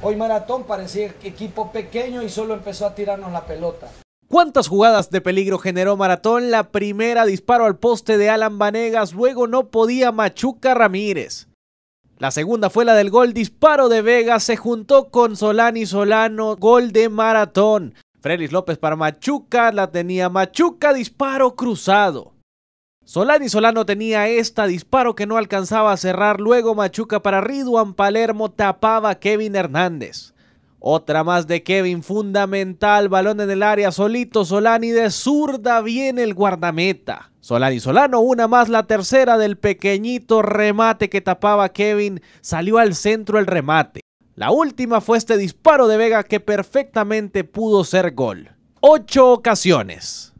Hoy Maratón parecía equipo pequeño y solo empezó a tirarnos la pelota. ¿Cuántas jugadas de peligro generó Maratón? La primera disparo al poste de Alan Vanegas, luego no podía Machuca Ramírez. La segunda fue la del gol, disparo de Vega, se juntó con Solani Solano, gol de Maratón. Félix López para Machuca, la tenía Machuca, disparo cruzado. Solani Solano tenía esta disparo que no alcanzaba a cerrar, luego Machuca para Ridwan Palermo tapaba a Kevin Hernández. Otra más de Kevin, fundamental, balón en el área, solito Solani de zurda, viene el guardameta. Solani Solano, una más, la tercera del pequeñito remate que tapaba Kevin, salió al centro el remate. La última fue este disparo de Vega que perfectamente pudo ser gol. Ocho ocasiones.